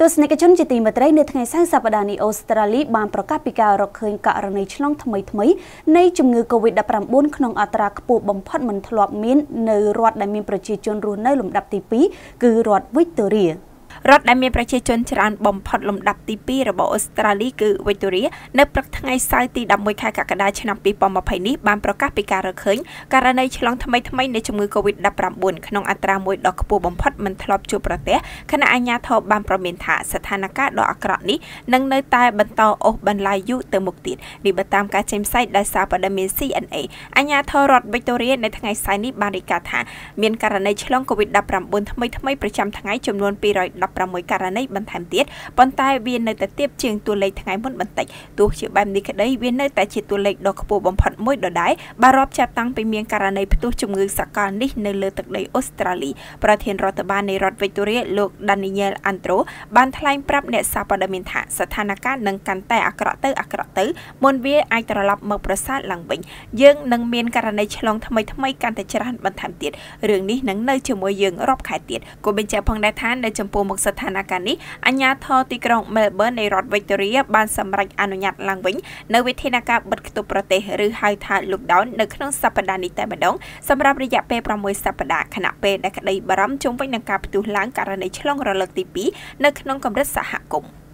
ទស្សនិកជនជាទីមេត្រីនៅថ្ងៃសៅរ៍សប្តាហ៍នេះអូស្ត្រាលីបានប្រកាសពីការរកឃើញករណីឆ្លងថ្មីថ្មីនៃជំងឺ Covid-19 ក្នុងអត្រាខ្ពស់បំផុតមិនធ្លាប់មាននៅរដ្ឋដែលមានប្រជាជនរស់នៅលំដាប់ទី2គឺរដ្ឋ Victoria រដ្ឋដែលមានប្រជាជនច្រើនបំផុតលំដាប់ទី2របស់អូស្ត្រាលីគឺវិកតូរីនៅព្រឹកថ្ងៃសៅរ៍ទី11ខែកក្កដាឆ្នាំ2020នេះបានប្រកាសពីការរកឃើញករណីឆ្លងថ្មីថ្មីនៃជំងឺ Covid-19 ក្នុងអត្រាមួយដ៏ខ្ពស់បំផុតមិនធ្លាប់ជួបប្រទះខណៈអាជ្ញាធរបានប្រមានថាស្ថានភាពដ៏អាក្រក់នេះនឹងនៅតែបន្តអូសបន្លាយយូរទៅមុខទៀតនេះបើតាមការចេញផ្សាយដោយសារព័ត៌មាន CNA អាជ្ញាធររដ្ឋវិកតូរីនៅថ្ងៃសៅរ៍នេះបានរាយការណ៍ថាមានករណីឆ្លង Covid-19 ថ្មីថ្មីប្រចាំថ្ងៃចំនួន210 16ករណីបន្ថែមទៀតប៉ុន្តែវានៅតែទាបជាងតួលេខថ្ងៃមុនបន្តិចទោះជាបែបនេះក្តីវានៅតែជាតួលេខដ៏ខ្ពស់បំផុតមួយដដែលបើរាប់ចាប់តាំងពីមានករណីផ្ទុះជំងឺសកលនេះនៅលើទឹកដីអូស្ត្រាលីប្រធាន រដ្ឋបាលនៃរដ្ឋវិកតូរីលោក Daniel Andro បានថ្លែងប្រាប់អ្នក សារព័ត៌មានថាស្ថានភាពនឹងកាន់តែអាក្រក់ទៅអាក្រក់ទៅមុនវាអាចត្រឡប់មកប្រសើរឡើងវិញយើងនឹងមានករណីឆ្លងថ្មីថ្មីកាន់តែច្រើនបន្ថែមទៀតរឿងនេះនឹងនៅជាមួយយើងរាប់ខែទៀតគូបញ្ជាក់ផងដែរថានៅចំពោះមុខមកស្ថានភាពនេះអាជ្ញាធរទីក្រុង Melbourne នៃរដ្ឋ Victoria បានសម្រេចអនុញ្ញាត ឡើងវិញនៅវិធានការបិទគប់ប្រទេសឬហៅថា lockdown នៅក្នុងសប្តាហ៍នេះតែម្ដងសម្រាប់រយៈពេល6សប្តាហ៍ខណៈពេលដែលក្តីបារម្ភជុំវិញនឹងការផ្ទុះឡើង ករណីឆ្លងរលកទី2នៅក្នុងកម្រិតសហគមន៍